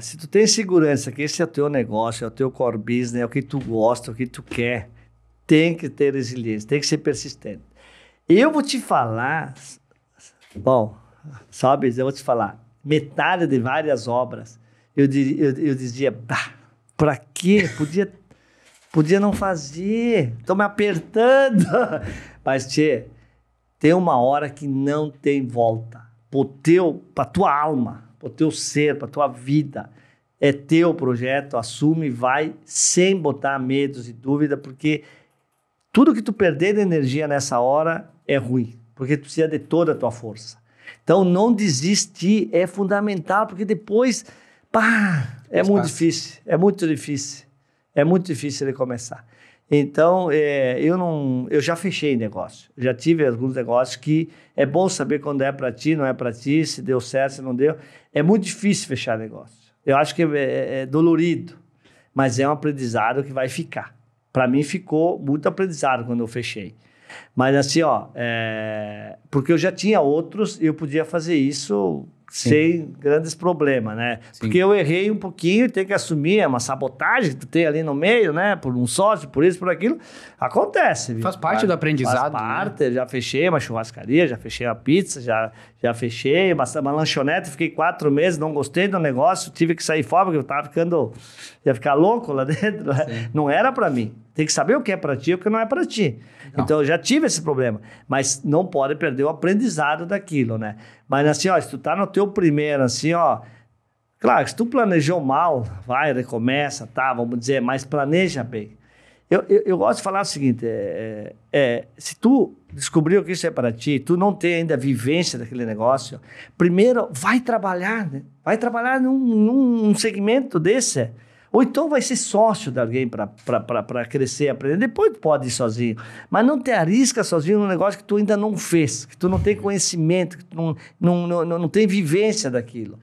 Se tu tem segurança que esse é o teu negócio, é o teu core business, é o que tu gosta, é o que tu quer, tem que ter resiliência, tem que ser persistente. Eu vou te falar, bom, sabe, eu vou te falar, metade de várias obras, eu, dir, eu, eu dizia, para pra quê? Podia, podia não fazer, tô me apertando. Mas, tchê, tem uma hora que não tem volta, pro teu, pra tua alma, o teu ser, para a tua vida. É teu projeto, assume, e vai, sem botar medos e dúvida, porque tudo que tu perder de energia nessa hora é ruim, porque tu precisa de toda a tua força. Então, não desistir é fundamental, porque depois, pá, é muito difícil, é muito difícil, é muito difícil de começar. Então, é, eu não, eu já fechei negócio. Já tive alguns negócios que é bom saber quando é para ti, não é para ti, se deu certo, se não deu. É muito difícil fechar negócio. Eu acho que é, é, é dolorido, mas é um aprendizado que vai ficar. Para mim ficou muito aprendizado quando eu fechei. Mas assim, ó, é, porque eu já tinha outros, eu podia fazer isso Sim. sem grandes problemas, né? Sim. Porque eu errei um pouquinho, tem que assumir, é uma sabotagem que tu tem ali no meio, né? Por um sócio, por isso, por aquilo. Acontece. Faz parte do aprendizado. Faz né? parte, né? já fechei uma churrascaria, já fechei uma pizza, já, já fechei uma, uma lanchonete, fiquei quatro meses, não gostei do negócio, tive que sair fora, porque eu tava ficando. ia ficar louco lá dentro. Né? Não era para mim. Tem que saber o que é para ti e o que não é para ti. Não. Então eu já tive esse problema, mas não pode perder o aprendizado daquilo, né? Mas assim, ó, se tu tá no bateu primeiro assim, ó. Claro, se tu planejou mal, vai, recomeça, tá, vamos dizer, mas planeja bem. Eu, eu, eu gosto de falar o seguinte, é, é, é se tu descobriu que isso é para ti, tu não tem ainda vivência daquele negócio, primeiro vai trabalhar, né? vai trabalhar num, num segmento desse, ou então vai ser sócio de alguém para crescer, aprender. Depois pode ir sozinho. Mas não te arrisca sozinho num negócio que tu ainda não fez, que tu não tem conhecimento, que tu não, não, não, não tem vivência daquilo.